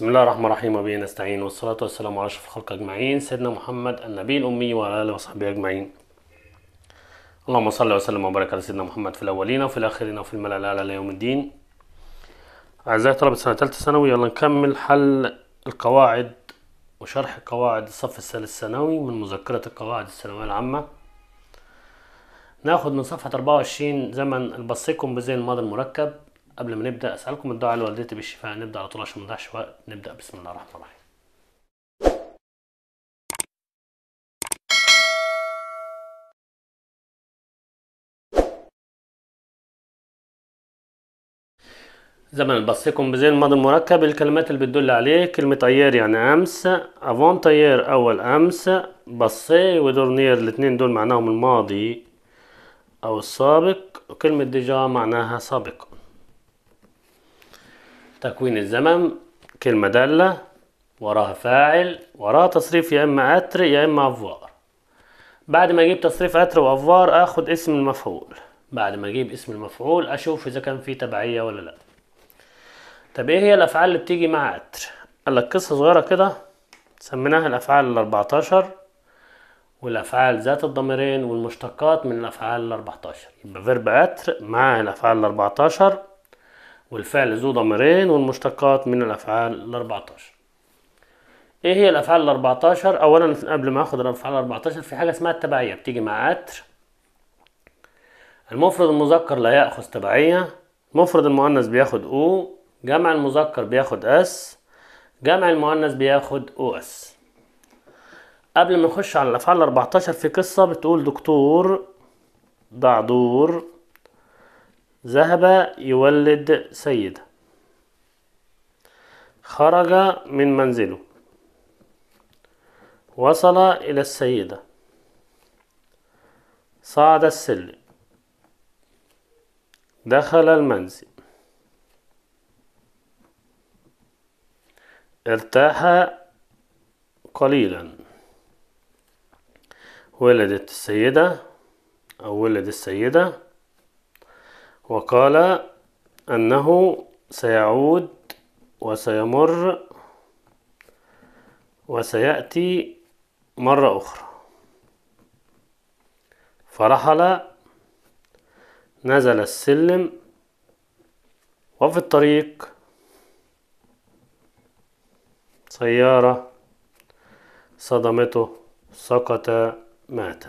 بسم الله الرحمن الرحيم وبه نستعين والصلاة والسلام على أشرف الخلق أجمعين سيدنا محمد النبي الأمي وعلى آله وصحبه أجمعين اللهم صل وسلم وبارك على سيدنا محمد في الأولين وفي الآخرين وفي الملأ الأعلى ليوم الدين أعزائي طلبة سنة ثالثة ثانوي يلا نكمل حل القواعد وشرح قواعد الصف الثالث الثانوي من مذكرة القواعد الثانوية العامة ناخد من صفحة 24 زمن البسيكم بزي الماضي المركب قبل ما نبدا اسالكم الدعاء لوالدتي بالشفاء نبدا على طول عشان ما نضيعش وقت نبدا بسم الله الرحمن الرحيم زمن بصيكم بزي الماضي المركب الكلمات اللي بتدل عليه كلمة طيار يعني أمس أفون طيار أول أمس بصي ودورنير الاتنين دول معناهم الماضي أو السابق وكلمة ديجا معناها سابق تكوين الزمن كلمة دالة وراها فاعل وراها تصريف يا إما أتر يا إما أفوار بعد ما أجيب تصريف أتر وأفوار آخد اسم المفعول بعد ما أجيب اسم المفعول أشوف إذا كان في تبعية ولا لأ طب إيه هي الأفعال اللي بتيجي مع أتر؟ قالك قصة صغيرة كده سميناها الأفعال الأربعتاشر والأفعال ذات الضميرين والمشتقات من الأفعال الأربعتاشر يبقى فيرب أتر مع الأفعال الأربعتاشر والفعل ذو ضميرين والمشتقات من الأفعال الأربعتاشر إيه هي الأفعال الأربعتاشر؟ أولا قبل ما آخد الأفعال الأربعتاشر في حاجة اسمها التبعية بتيجي مع أتر المفرد المذكر لا يأخذ تبعية مفرد المؤنث بياخد أو جمع المذكر بياخد أس جمع المؤنث بياخد أو أس قبل ما نخش على الأفعال الأربعتاشر في قصة بتقول دكتور دعدور ذهب يولد سيدة خرج من منزله وصل إلى السيدة صعد السلم دخل المنزل ارتاح قليلا ولدت السيدة أو ولد السيدة وقال أنه سيعود وسيمر وسيأتي مرة أخرى فرحل نزل السلم وفي الطريق سيارة صدمته سقط مات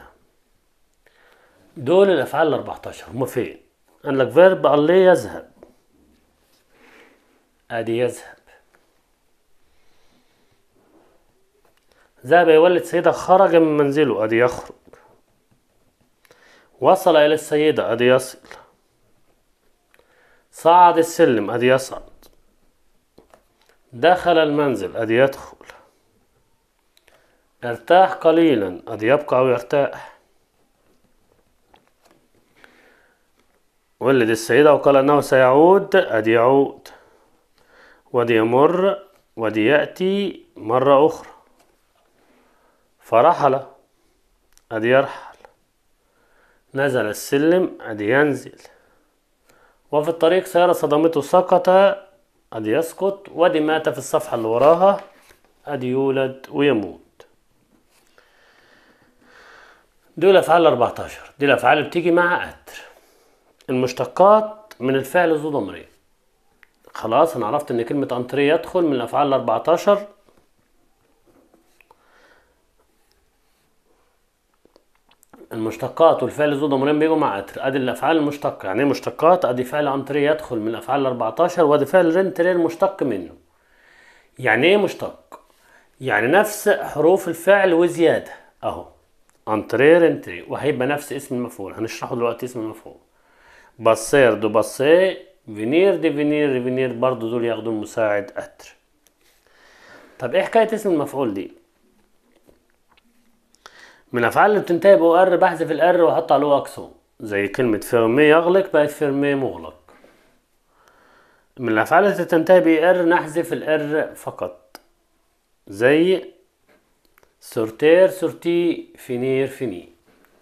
دول الأفعال الأربعتاشر هما فين قال لك فيرب الله يذهب ادي يذهب ذهب يولد سيدة خرج من منزله ادي يخرج وصل الى السيدة ادي يصل صعد السلم ادي يصعد دخل المنزل ادي يدخل ارتاح قليلا ادي يبقى ويرتاح ولد السيدة وقال أنه سيعود أدي يعود ودي يمر ودي يأتي مرة أخرى فرحل أدي يرحل نزل السلم أدي ينزل وفي الطريق سيارة صدمته سقط أدي يسقط ودي مات في الصفحة اللي وراها أدي يولد ويموت دول أفعال 14 دي الأفعال بتيجي مع قدر المشتقات من الفعل الزوضمري خلاص انا عرفت ان كلمة انتري يدخل من الافعال الاربعتاشر المشتقات والفعل الزوضمرين بيجوا مع اتر ادي الافعال المشتقة يعني ايه مشتقات ادي فعل انتري يدخل من الافعال الاربعتاشر 14 وادي فعل رنتريه المشتق منه يعني ايه مشتق يعني نفس حروف الفعل وزيادة اهو انتري رنتريه وهيبقى نفس اسم المفعول هنشرحه دلوقتي اسم المفعول بصير دو بصي فينير دي فينير ريفينير برضه دول ياخدوا المساعد اتر طب ايه حكايه اسم المفعول دي من الافعال اللي بتنتهي بو ار بحذف الار واحط عليه اكسو زي كلمه فيرمي يغلق بقت فيرمي مغلق من الافعال بتنتهي تنتهي بار نحذف الار فقط زي سورتير سورتي فينير فيني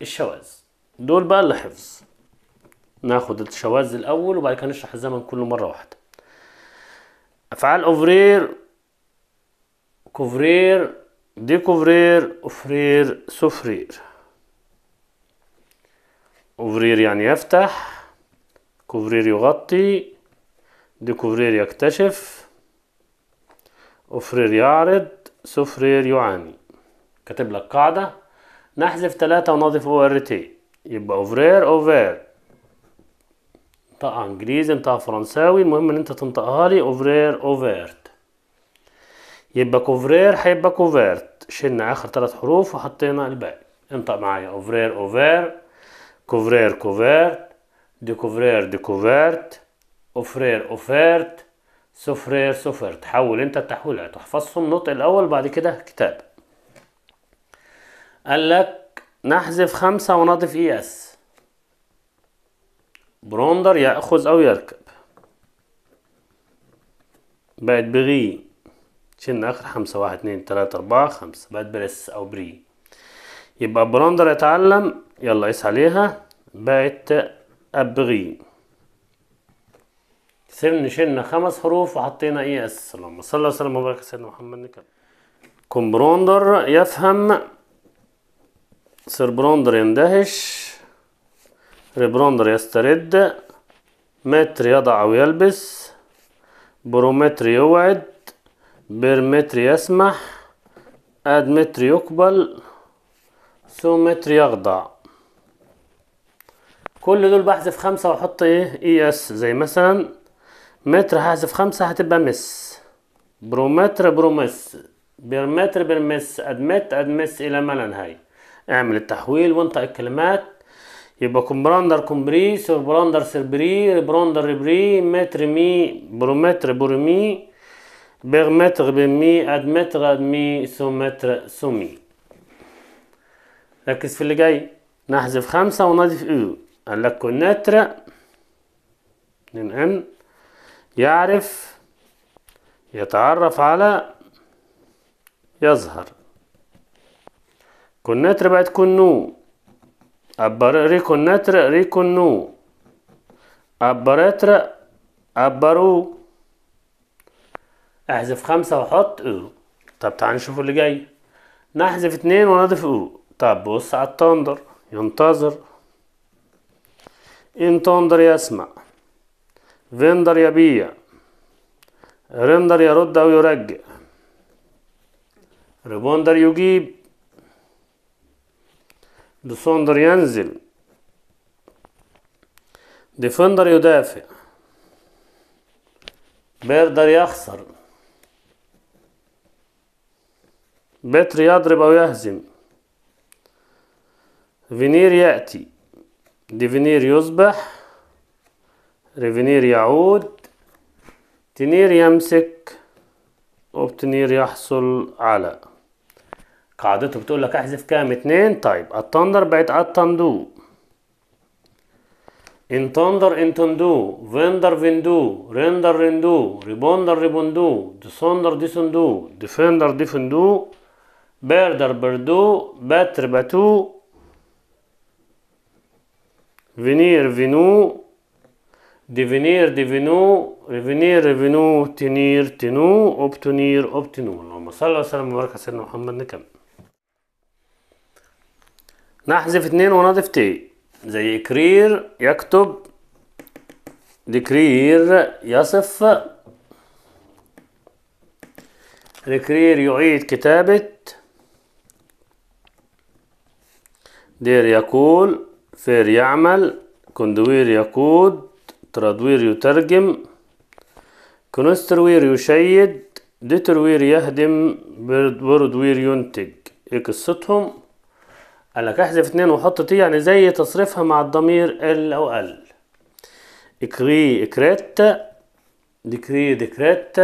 الشواذ دول بقى الحفظ حفظ ناخد الشواذ الاول وبعد كده نشرح الزمن كله مره واحده افعال اوفرير كوفرير ديكوفرير اوفرير سوفرير اوفرير يعني يفتح كوفرير يغطي ديكوفرير يكتشف اوفرير يعرض سوفرير يعاني كاتب لك قاعده نحذف ثلاثة ونضيف او ار تي يبقى اوفرير اوفير نطقها انجليزي نطقها فرنساوي المهم ان انت تنطقها لي اوفرير اوفيرت يبقى كوفرير هيبقى كوفيرت شلنا اخر ثلاث حروف وحطينا الباقي انطق معايا اوفرير اوفير كوفرير كوفيرت ديكوفرير ديكوفيرت اوفرير اوفيرت سوفرير سوفرت حول انت التحويلات احفظهم نطق الاول بعد كده كتاب قال لك نحذف خمسة ونضيف اي اس بروندر يأخذ أو يركب بعد بغي شلنا آخر خمسة واحد اتنين تلاتة أربعة خمسة بعد برس أو بري يبقى بروندر يتعلم يلا قيس عليها بعد أبغي سن شلنا خمس حروف وحطينا إي إس اللهم صل وسلم وبارك سيدنا محمد نكمل كومبروندر يفهم سير بروندر يندهش ريبروندر يسترد متر يضع أو يلبس برومتر يوعد برمتر يسمح أدمتر يقبل سومتر يخضع كل دول بحذف خمسة وأحط إيه إي إس زي مثلا متر هحذف خمسة هتبقى مس برومتر برومس برمتر برمس أدمت أدمس إلى ما لا نهاية اعمل التحويل وانطق الكلمات يبقى كومبراندر كومبري براندر سربري براندر ريبري متر مي برومتر برومي برمتر بمي ادمتر ادمي سومتر سومي ركز في اللي جاي نحذف خمسة ونضيف او قال لك كونتر من يعرف يتعرف على يظهر كونتر بقت كون نو أبر ريكونو أبرتر أبرو احذف خمسة وحط او طب تعال نشوف اللي جاي نحذف اتنين ونضيف او طب بص على التندر ينتظر ان تندر يسمع فيندر يبيع رندر يرد او يرجع ريبوندر يجيب بصندر ينزل ديفندر يدافع بيردر يخسر بتر يضرب أو يهزم فينير يأتي ديفينير يصبح ريفينير يعود تنير يمسك وبتنير يحصل على قاعدته بتقول لك احذف كام اتنين طيب التندر بقت التندو ان تندر ان تندو فندر فندو رندر رندو ريبوندر ريبوندو ديسوندر ديسوندو ديفندر ديفندو بيردر بردو باتر باتو فينير فينو ديفينير ديفينو ريفينير ريفينو تنير تنو اوبتونير اوبتينو اللهم صل وسلم وبارك على سيدنا محمد نكمل نحذف اتنين ونضيف تي زي كرير يكتب دكرير يصف ركرير يعيد كتابة دير يقول فير يعمل كندوير يقود ترادوير يترجم كونستروير يشيد دتروير يهدم بردوير ينتج ايه قصتهم قال لك احذف اتنين وحط تي يعني زي تصريفها مع الضمير ال او ال اكري اكريت ديكري ديكريت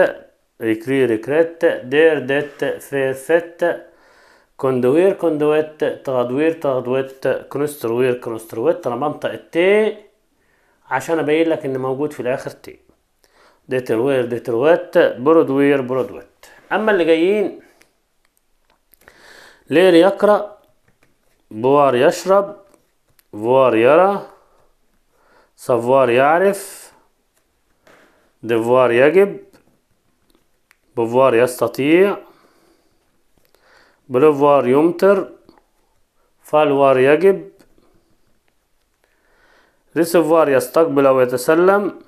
اكري ريكريت دير ديت فيت كوندوير كوندويت تغدوير تغدويت كونستروير كونسترويت انا بنطق التي عشان ابين لك ان موجود في الاخر تي ديتروير ديترويت برودوير برودويت اما اللي جايين لير يقرأ بوار يشرب فوار يرى صفوار يعرف ديفوار يجب بوفوار يستطيع بلوفوار يمطر فالوار يجب ريسفوار يستقبل أو يتسلم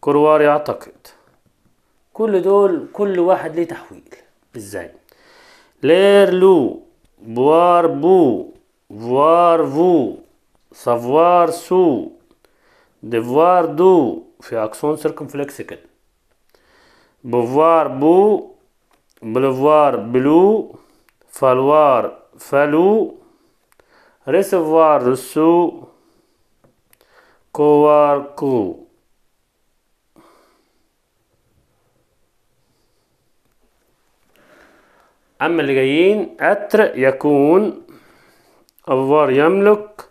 كروار يعتقد كل دول كل واحد ليه تحويل ازاي لير لو boire bou voir vous, savoir sous, devoir d'où, fait action circumflexe Beauvoir bou, bleuvoir bleu, falloir falou, recevoir reçu, couvoir cou. أما اللي جايين أتر يكون أفار يملك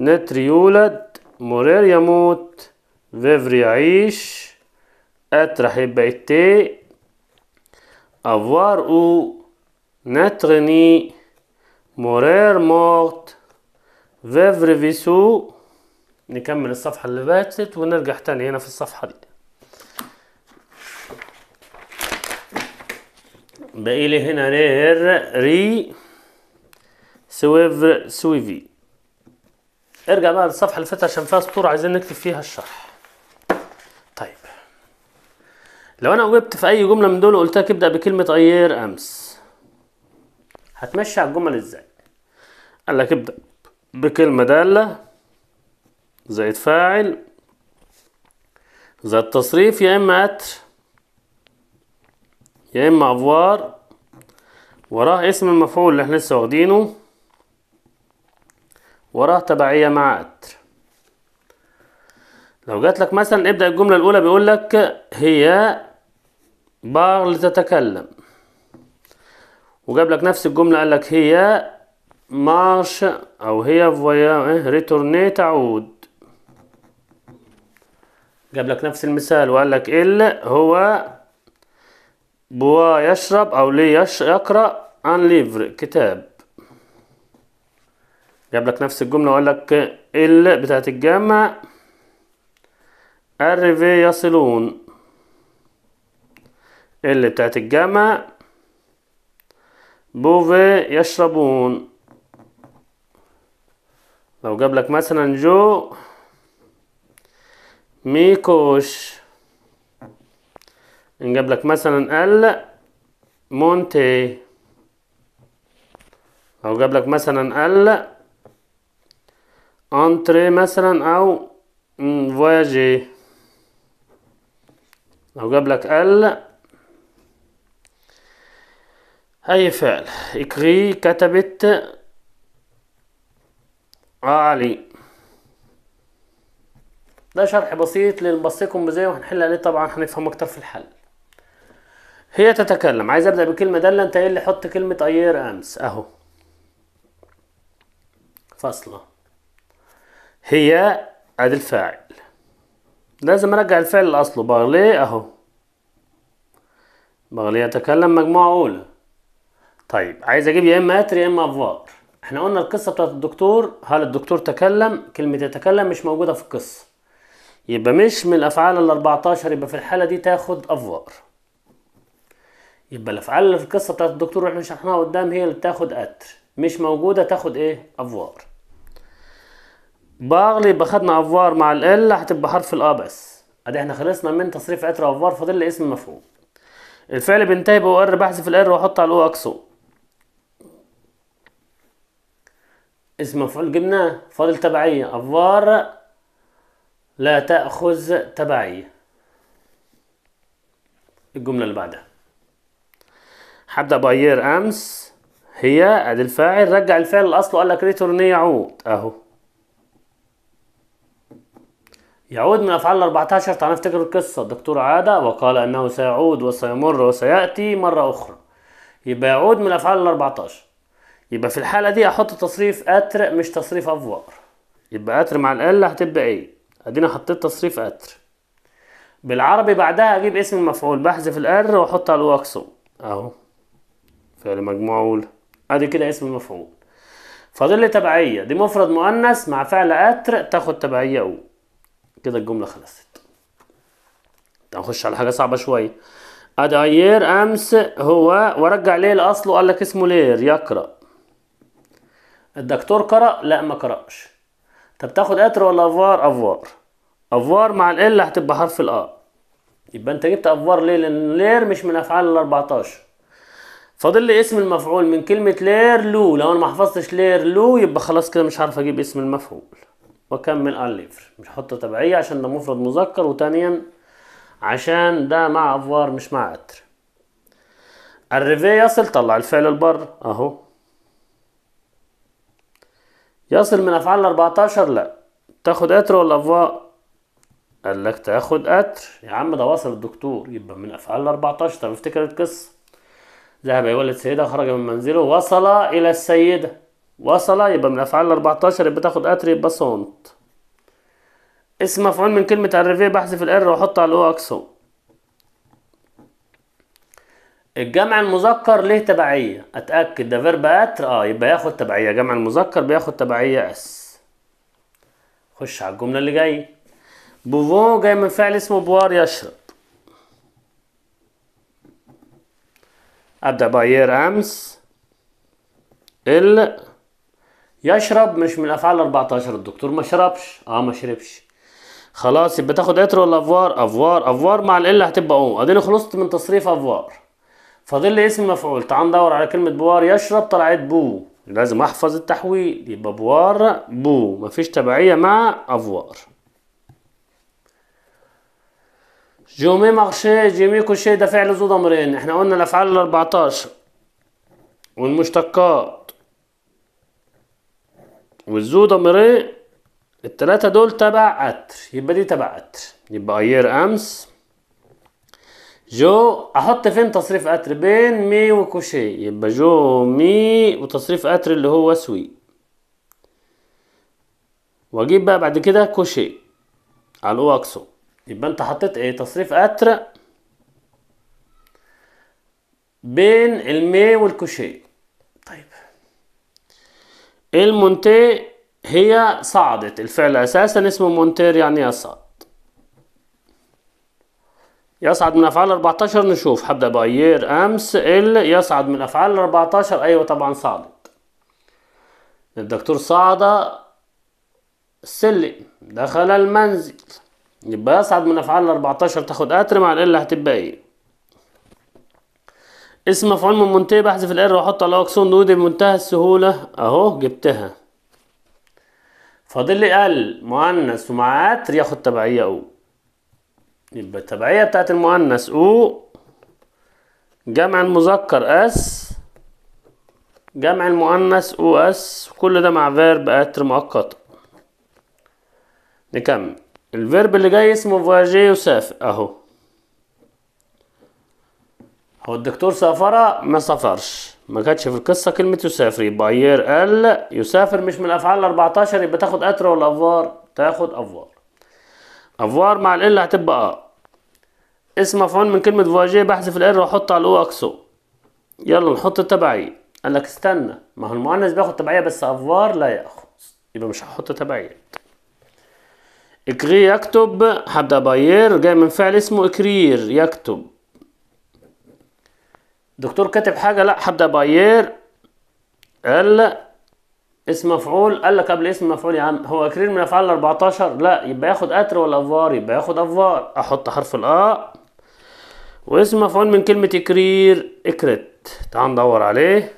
نتر يولد مورير يموت فيفر يعيش أتر هيبقى التي أفار أو نتر ني مورير موت فيفر فيسو نكمل الصفحة اللي فاتت ونرجع تاني هنا في الصفحة دي باقي لي هنا رير ري سويفر سويفي ارجع بقى للصفحه اللي فاتت عشان فيها سطور عايزين نكتب فيها الشرح طيب لو انا جبت في اي جمله من دول وقلتها لك ابدا بكلمه اير امس هتمشي على الجمل ازاي قال لك ابدا بكلمه داله زائد فاعل زائد تصريف يا اما اتر يا اما افوار وراه اسم المفعول اللي احنا لسه واخدينه وراه تبعية مع أتر لو جات لك مثلا ابدأ الجملة الأولى بيقول لك هي بار لتتكلم وجاب لك نفس الجملة قال لك هي مارش أو هي فويا إيه، ريتورني تعود جاب لك نفس المثال وقال لك ال هو بوا يشرب أو لي يش... يقرأ أن ليفر كتاب جاب لك نفس الجملة وقال لك ال بتاعت الجامع أريفي يصلون ال بتاعت الجامع بوفي يشربون لو جاب لك مثلا جو ميكوش نجيب لك مثلا ال مونتي او جاب لك مثلا ال انتري مثلا او فواجي لو جاب لك ال اي فعل اكري كتبت علي ده شرح بسيط للبصيكم بزي وهنحل عليه طبعا هنفهم اكتر في الحل هي تتكلم عايز ابدا بالكلمه داله انت ايه اللي حط كلمه اير امس اهو فاصله هي ادي الفاعل لازم ارجع الفعل لاصله بغلي اهو بغلي يتكلم مجموعه اولى طيب عايز اجيب يا اما اتر يا اما افوار احنا قلنا القصه بتاعت الدكتور هل الدكتور تكلم كلمه يتكلم مش موجوده في القصه يبقى مش من الافعال ال 14 يبقى في الحاله دي تاخد افوار يبقى الافعال اللي في القصه بتاعت الدكتور واحنا شرحناها قدام هي اللي بتاخد اتر مش موجوده تاخد ايه افوار باغلي يبقى خدنا افوار مع ال هتبقى حرف الا بس ادي احنا خلصنا من تصريف اتر افوار فاضل لي اسم مفهوم الفعل بينتهي بو ار بحذف الار واحط على الاو اكسو اسم مفعول جبناه فاضل تبعية افوار لا تأخذ تبعية الجملة اللي بعدها حد باير امس هي ادي الفاعل رجع الفعل لاصله قال لك ريتورن يعود اهو يعود من افعال 14 تعالى نفتكر القصه الدكتور عاده وقال انه سيعود وسيمر وسياتي مره اخرى يبقى يعود من افعال 14 يبقى في الحاله دي احط تصريف اتر مش تصريف افوار يبقى اتر مع ال هتبقى ايه ادينا حطيت تصريف اتر بالعربي بعدها اجيب اسم المفعول بحذف الار واحط على الواكسو اهو مجموعول ادي كده اسم المفعول فاضل لي تبعيه دي مفرد مؤنث مع فعل اتر تاخد تبعيه او كده الجمله خلصت هنخش على حاجه صعبه شويه اداير امس هو ورجع ليه لاصله قال لك اسمه لير يقرا الدكتور قرا لا ما قراش طب تاخد اتر ولا افوار افوار افوار مع القله هتبقى حرف الا يبقى انت جبت افوار ليه لان لير مش من افعال ال 14 فاضل لي اسم المفعول من كلمة ليرلو لو انا ما حفظتش ليرلو يبقى خلاص كده مش عارف اجيب اسم المفعول واكمل الليفر مش حط تبعية عشان ده مفرد مذكر وتانيا عشان ده مع افوار مش مع اتر الريفي يصل طلع الفعل البر اهو يصل من افعال 14 لا تاخد اتر ولا افوار قال لك تاخد اتر يا عم ده وصل الدكتور يبقى من افعال 14 طب افتكر القصه ذهب يولد سيدة خرج من منزله وصل إلى السيدة وصل يبقى من أفعال 14 يبقى تاخد أتر يبقى صونت اسم مفعول من كلمة الريفيه بحذف الار وأحط على الأو أكسون الجمع المذكر ليه تبعية أتأكد ده فيرب أتر أه يبقى ياخد تبعية جمع المذكر بياخد تبعية أس خش على الجملة اللي جاية بوفون جاي من فعل اسمه بوار يشرب أبدأ باير أمس ال يشرب مش من الأفعال 14 الدكتور ما شربش أه ما شربش خلاص يبقى تاخد اتر ولا افوار افوار افوار مع ال هتبقى اون اديني خلصت من تصريف افوار فاضل لي اسم مفعول تعال ندور على كلمه بوار يشرب طلعت بو لازم احفظ التحويل يبقى بوار بو مفيش تبعيه مع افوار جومي مارشي جيمي كوشي ده فعل ذو ضمرين احنا قلنا الافعال ال 14 والمشتقات والذو ضمرين التلاتة دول تبع أتر يبقى دي تبع أتر يبقى اير امس جو احط فين تصريف أتر بين مي وكوشي يبقى جو مي وتصريف أتر اللي هو سوي واجيب بقى بعد كده كوشي على الاوكسو يبقى انت حطيت ايه تصريف قطر بين المي والكوشيه طيب المونتي هي صعدت الفعل اساسا اسمه مونتير يعني يصعد يصعد من افعال 14 نشوف هبدا باير امس ال يصعد من افعال 14 ايوه طبعا صعدت الدكتور صعد السلم دخل المنزل يبقى أصعد من أفعال 14 تاخد اتر مع القلة هتبقى إيه؟ اسم مفعول من منتهي بحذف القر وأحط على أكسون نودي بمنتهى السهولة أهو جبتها فاضل لي ال مؤنث ومع اتر ياخد تبعية أو يبقى التبعية بتاعت المؤنث أو جمع المذكر أس جمع المؤنث أو أس كل ده مع فيرب اتر مؤقت نكمل الفيرب اللي جاي اسمه فواجي وسافر اهو هو الدكتور سافر ما سافرش ما كانتش في القصة كلمة يبقى يير قال يسافر مش من الأفعال عشر يبقى تاخد أترا ولا أفوار تاخد أفوار أفوار مع الإل هتبقى أ اسم مفعول من كلمة فواجيه بحذف الإر وأحط على الأو أكسو يلا نحط التبعية قالك استنى ما هو المؤنث بياخد تبعية بس أفوار لا ياخد يبقى مش هحط تبعية اكري يكتب هبدأ باير جاي من فعل اسمه اكرير يكتب دكتور كاتب حاجة لا هبدأ باير قال اسم مفعول قال لك قبل اسم مفعول يا يعني عم هو اكرير من افعال 14 لا يبقى ياخد اتر ولا افار يبقى ياخد افار احط حرف الا واسم مفعول من كلمة اكرير اكرت تعال ندور عليه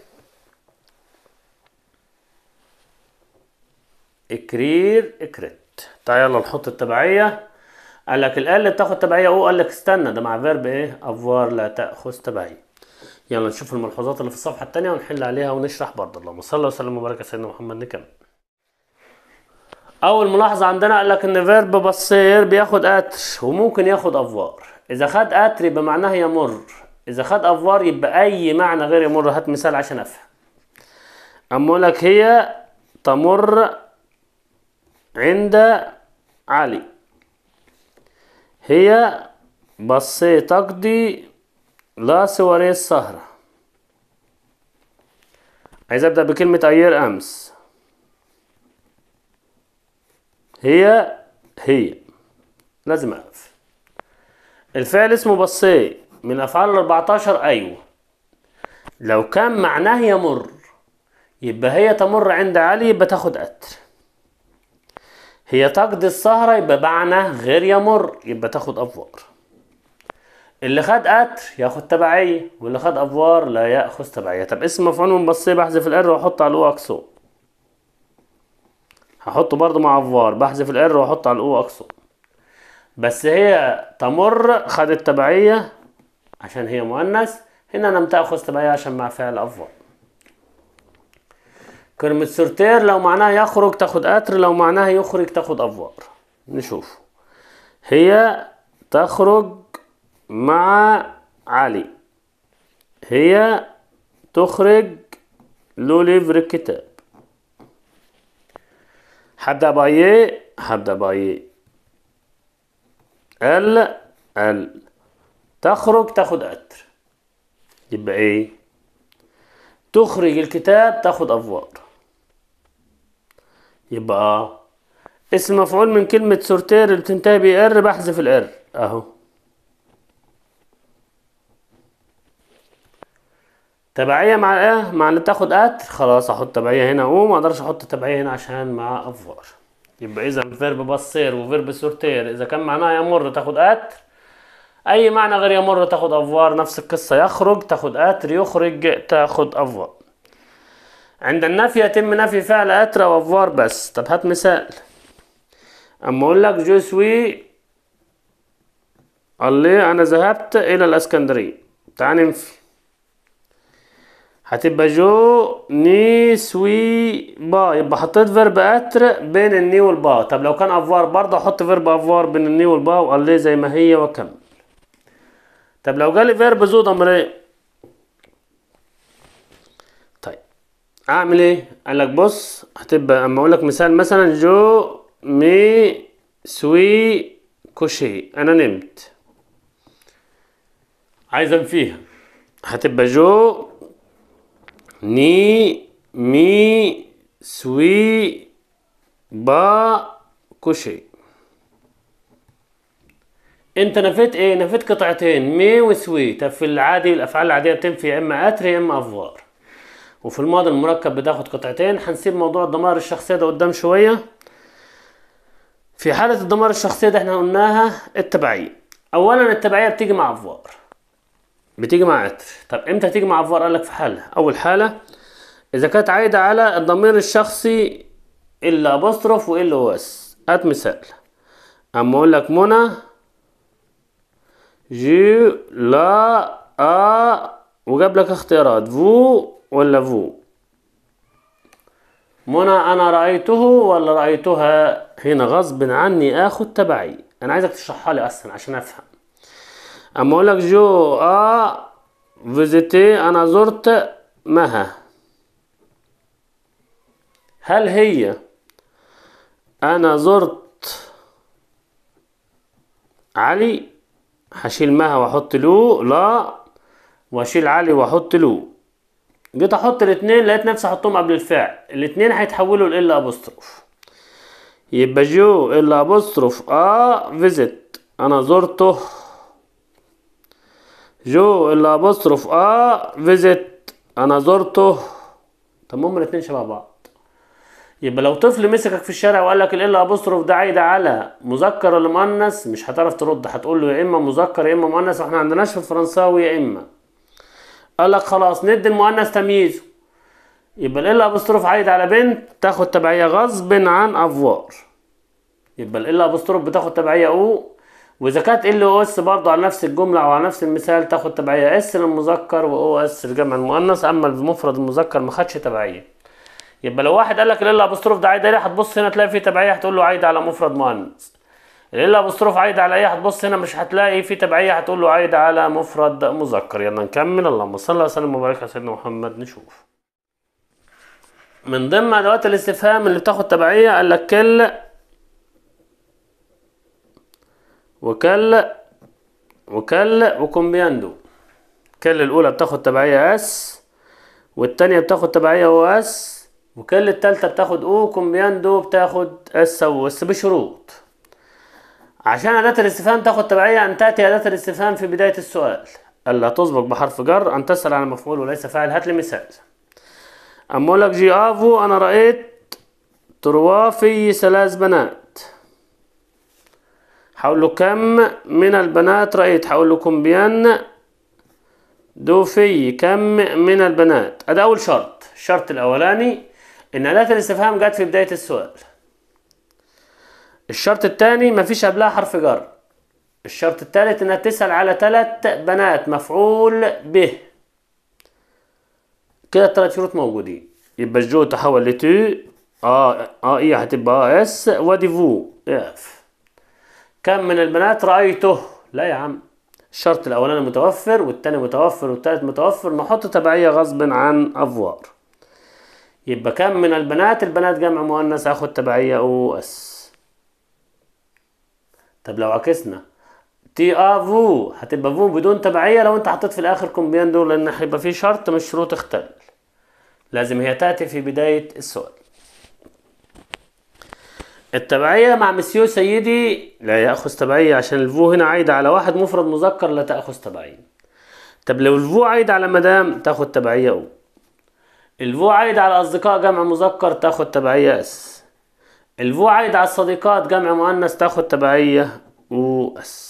اكرير اكرت تعال يلا نحط التبعية قال لك الال تاخد تبعية او قال لك استنى ده مع فيرب ايه افوار لا تاخذ تبعية يلا نشوف الملحوظات اللي في الصفحة التانية ونحل عليها ونشرح برضه اللهم صل وسلم وبارك على سيدنا محمد نكمل اول ملاحظة عندنا قال لك ان فيرب بصير بياخد اتر وممكن ياخد افوار اذا خد اتر يبقى معناها يمر اذا خد افوار يبقى اي معنى غير يمر هات مثال عشان افهم اما لك هي تمر عند علي هي بس تقضي لا سواري السهرة عايز أبدأ بكلمة أيير أمس هي هي لازم أقف الفعل اسمه بصي من أفعال الأربعتاشر أيوه لو كان معناه يمر يبقى هي تمر عند علي يبقى تاخد قتر هي تقضي السهرة يبقى بعنه غير يمر يبقى تاخد أفوار اللي خد قطر ياخد تبعية واللي خد أفوار لا يأخذ تبعية طب اسم مفعول من بصية بحذف القر وأحط على الأو أكسو هحطه برضه مع أفوار بحذف القر وأحط على الأو أكسو بس هي تمر خدت تبعية عشان هي مؤنث هنا لم تأخذ تبعية عشان مع فعل أفوار كلمة سورتير لو معناها يخرج تاخد قطر لو معناها يخرج تاخد أفوار نشوف هي تخرج مع علي هي تخرج لو ليفر الكتاب هبدأ باي هبدأ باي ال ال تخرج تاخد قطر يبقى ايه تخرج الكتاب تاخد افوار يبقى اسم مفعول من كلمة سورتير اللي بتنتهي بإر بحذف الإر أهو تبعية مع إيه؟ مع اللي بتاخد أت خلاص أحط تبعية هنا وما أقدرش أحط تبعية هنا عشان مع أفوار يبقى إذا فيرب بصير وفيرب سورتير إذا كان معناها يمر تاخد أت أي معنى غير يمر تاخد أفوار نفس القصة يخرج تاخد أتر يخرج تاخد أفوار عند النفي يتم نفي فعل اتر وفار بس طب هات مثال اما اقول لك جو سوي لي انا ذهبت الى الاسكندريه تعال ننفي هتبقى جو ني سوي با يبقى حطيت فيرب اتر بين الني والبا طب لو كان افوار برضه احط فيرب افوار بين الني والبا وقال لي زي ما هي واكمل طب لو جالي فيرب زو ضمير اعمل ايه قال لك بص هتبقى اما اقول لك مثال مثلا جو مي سوي كوشي انا نمت عايز انفيها هتبقى جو ني مي سوي با كوشي انت نفيت ايه نفيت قطعتين مي وسوي طب في العادي الافعال العاديه بتنفي يا اما اتر يا اما افوار وفي الماضي المركب بتاخد قطعتين هنسيب موضوع الدمار الشخصية ده قدام شوية في حالة الدمار الشخصية ده احنا قلناها التبعية اولا التبعية بتيجي مع الفار بتيجي مع عطر طب امتى تيجي مع الفار قالك في حالة اول حالة اذا كانت عايدة على الضمير الشخصي اللي ابصرف والا واس هات مثال اما اقول لك منى جي لا آ وجاب لك اختيارات فو ولا فو منى انا رايته ولا رايتها هنا غصب عني اخد تبعي انا عايزك تشرحها لي اصلا عشان افهم اما اقول لك جو اه فيزيتي انا زرت مها هل هي انا زرت علي هشيل مها واحط له لا واشيل علي واحط له جيت احط الاثنين لقيت نفسي احطهم قبل الفعل الاثنين هيتحولوا ل ابوستروف يبقى جو ال ابوستروف اه فيزيت انا زرته جو ال ابوستروف اه فيزيت انا زرته طب هما الاثنين شبه بعض يبقى لو طفل مسكك في الشارع وقال لك ال ابوستروف ده عايد على مذكر ولا مؤنث مش هتعرف ترد هتقول له يا اما مذكر يا اما مؤنث واحنا ما عندناش في الفرنساوي يا اما قال لك خلاص ندي المؤنث تمييزه يبقى الا ابوستروف عايد على بنت تاخد تبعية غصب عن افوار يبقى الا ابوستروف بتاخد تبعية او واذا كانت ال او اس برضه على نفس الجملة او على نفس المثال تاخد تبعية اس للمذكر و او اس لجمع المؤنث اما المفرد المذكر ما خدش تبعية يبقى لو واحد قال لك الا ابوستروف ده عايد عليه هتبص هنا تلاقي فيه تبعية هتقول له عايد على مفرد مؤنث الا بصروف عايد على ايه هتبص هنا مش هتلاقي في تبعيه هتقول له عايد على مفرد مذكر يلا نكمل اللهم صل وسلم وبارك على سيدنا محمد نشوف من ضمن ادوات الاستفهام اللي بتاخد تبعيه قال لك كل وكل وكل وكومبياندو كل الاولى بتاخد تبعيه اس والتانية بتاخد تبعية هو اس وكل التالتة بتاخد او كومبياندو بتاخد اس او اس بشروط عشان أداة الاستفهام تاخد تبعية أن تأتي أداة الاستفهام في بداية السؤال ألا تسبق بحرف جر أن تسأل عن مفعول وليس فاعل هات لي مثال أما أقول لك أفو أنا رأيت تروا في ثلاث بنات هقول له كم من البنات رأيت هقول له كومبيان دو في كم من البنات أده أول شرط الشرط الأولاني إن أداة الاستفهام جت في بداية السؤال الشرط الثاني مفيش قبلها حرف جر الشرط الثالث انها تسأل على ثلاث بنات مفعول به كده الثلاث شروط موجودين يبقى الجو تحول لتو اه اه اي هتبقى اه اس ودي فو اف كم من البنات رأيته لا يا عم الشرط الاولاني متوفر والثاني متوفر والثالث متوفر نحط تبعية غصب عن افوار يبقى كم من البنات البنات جمع مؤنث هاخد تبعية او اس طب لو عكسنا تي ا فو هتبقى فو بدون تبعية لو انت حطيت في الاخر كومبيان دول لان هيبقى في شرط مش شروط اختل لازم هي تأتي في بداية السؤال التبعية مع مسيو سيدي لا يأخذ تبعية عشان الفو هنا عايدة على واحد مفرد مذكر لا تأخذ تبعية طب لو الفو عايدة على مدام تاخذ تبعية او الفو عايدة على أصدقاء جمع مذكر تاخذ تبعية اس الفو عايد على الصديقات جمع مؤنث تاخد تبعية اس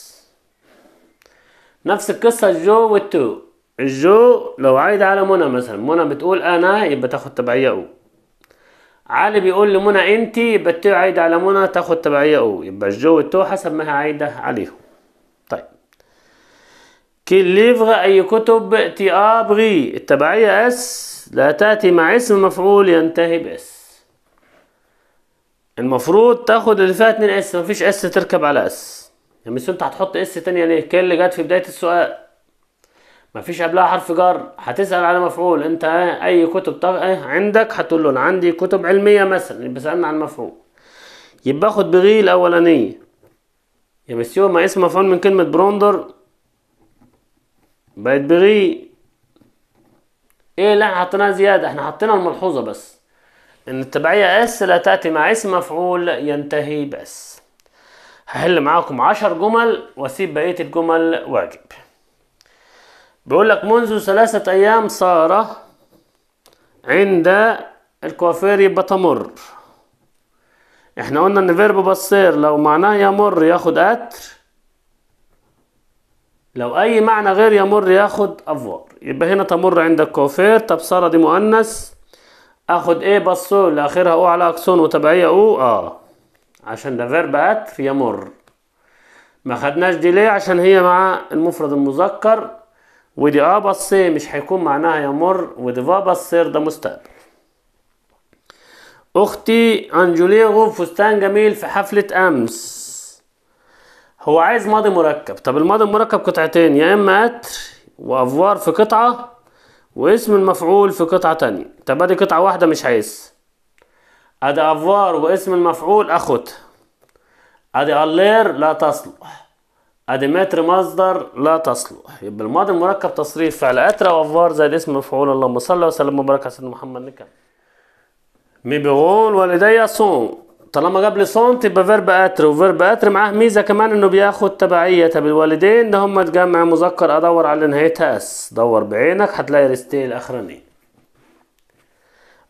نفس القصة الجو والتو الجو لو عايد على منى مثلا منى بتقول أنا يبقى تاخد تبعية أو علي بيقول لمنى أنت يبقى التو عايدة على منى تاخد تبعية أو يبقى الجو والتو حسب ما هي عايدة عليهم طيب كي ليفغ أي كتب تي أبغي التبعية أس لا تأتي مع اسم مفعول ينتهي بأس المفروض تاخد اللي فيها 2 اس مفيش اس تركب على اس يا يعني ميسو انت هتحط اس تانية ليه يعني كان اللي جت في بدايه السؤال مفيش قبلها حرف جر هتسال على مفعول انت اي كتب طغ... اه، عندك هتقول له انا عندي كتب علميه مثلا يبقى سالنا عن مفعول يبقى اخد بغي الاولانيه يا مسيو ما اسم مفعول من كلمه بروندر بقت بغي ايه اللي احنا حطيناها زياده احنا حطينا الملحوظه بس ان التبعية اس لا تأتي مع اسم مفعول ينتهي بس هحل معاكم عشر جمل واسيب بقية الجمل واجب بيقول لك منذ ثلاثة ايام سارة عند الكوافير يبقى تمر احنا قلنا ان فيرب بصير لو معناه يمر ياخد اتر لو اي معنى غير يمر ياخد افوار يبقى هنا تمر عند الكوافير طب سارة دي مؤنث اخد ايه بصو لاخرها او على اكسون وتبعية او اه عشان ده فيرب اتر يمر ما خدناش دي ليه عشان هي مع المفرد المذكر ودي اه بصي مش هيكون معناها يمر ودي فا بصير ده مستقبل اختي انجوليغو فستان جميل في حفلة امس هو عايز ماضي مركب طب الماضي المركب قطعتين يا اما اتر وافوار في قطعة واسم المفعول في قطعة تانية طب ادي قطعة واحدة مش عايز ادي افوار واسم المفعول اخد ادي اللير لا تصلح ادي متر مصدر لا تصلح يبقى الماضي المركب تصريف فعل اترى وافوار زي اسم مفعول اللهم صل وسلم وبارك على سيدنا محمد نكمل مي بغول والدي صوم طالما جاب لي سنت يبقى فيرب اتر وفيرب اتر معاه ميزه كمان انه بياخد تبعيه الوالدين ده هم تجمع مذكر ادور على نهايتها اس دور بعينك هتلاقي ريستيه الاخراني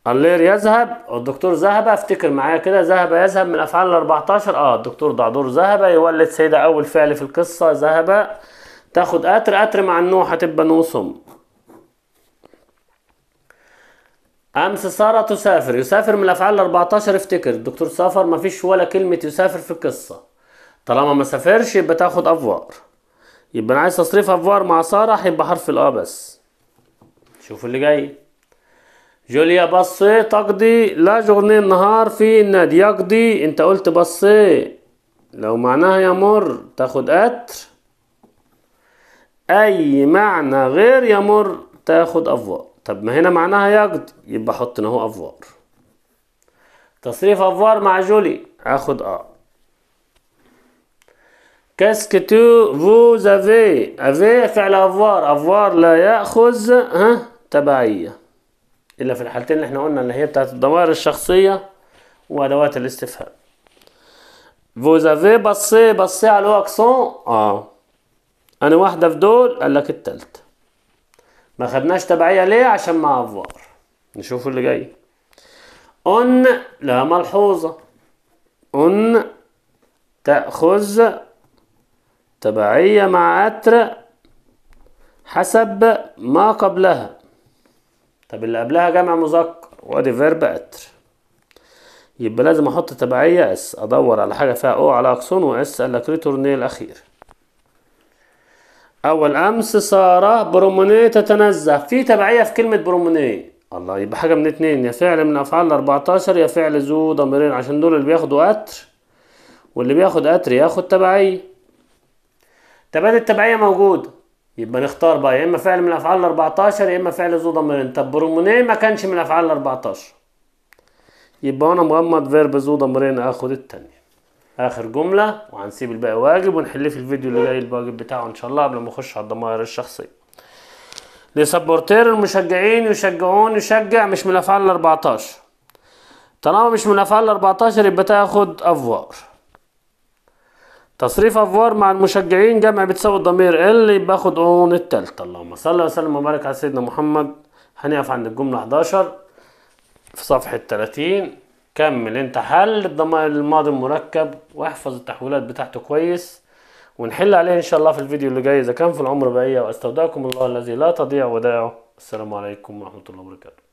اللير يذهب الدكتور ذهب افتكر معايا كده ذهب يذهب من الافعال ال 14 اه الدكتور دور ذهب يولد سيده اول فعل في القصه ذهب تاخد اتر اتر مع النوع هتبقى نوصم امس ساره تسافر يسافر من الافعال 14 افتكر الدكتور سافر ما فيش ولا كلمه يسافر في القصه طالما ما سافرش يبقى تاخد افوار يبقى انا عايز تصريف افوار مع ساره هيبقى حرف الا آه بس شوف اللي جاي جوليا بصي تقضي لا جورني النهار في النادي يقضي انت قلت بصي لو معناها يمر تاخد اتر اي معنى غير يمر تاخد افوار طب ما هنا معناها يقد يبقى احط هنا افوار تصريف افوار مع جولي اخد ا كاسك تو فوز افي افي فعل افوار افوار لا ياخذ ها تبعيه الا في الحالتين اللي احنا قلنا اللي هي بتاعت الضمائر الشخصيه وادوات الاستفهام فو زافي بصي بصي على الاكسون اه انا واحده في دول قال لك التالته ما خدناش تبعية ليه عشان مع افوار نشوف اللي جاي ان لا ملحوظة ان تأخذ تبعية مع اتر حسب ما قبلها طب اللي قبلها جمع مذكر وادي فيرب اتر يبقى لازم احط تبعية اس ادور على حاجة فيها او على اكسون واس قال لك الاخير أول أمس سارة برومونيه تتنزه في تبعية في كلمة برومونيه الله يبقى حاجة من اتنين يا فعل من أفعال ال 14 يا فعل ذو ضميرين عشان دول اللي بياخدوا قطر واللي بياخد قطر ياخد تبعية طب التبعية موجودة يبقى نختار بقى يا إما فعل من أفعال ال 14 يا إما فعل ذو ضميرين طب برومونيه ما كانش من أفعال ال 14 يبقى أنا مغمض فيرب ذو ضميرين آخد التانية اخر جمله وهنسيب الباقي واجب ونحل في الفيديو اللي جاي الواجب بتاعه ان شاء الله قبل ما اخش على الضمائر الشخصيه لسبورتير المشجعين يشجعون يشجع مش من الافعال ال 14 طالما مش من الافعال ال 14 يبقى تاخد افوار تصريف افوار مع المشجعين جمع بتساوي الضمير ال يبقى اخد اون التالتة اللهم صل وسلم وبارك على سيدنا محمد هنقف عند الجمله 11 في صفحه 30 كمل انت حل الماضي المركب واحفظ التحويلات بتاعته كويس ونحل عليه ان شاء الله في الفيديو اللي جاي اذا كان في العمر بقيه واستودعكم الله الذي لا تضيع ودائعه السلام عليكم ورحمه الله وبركاته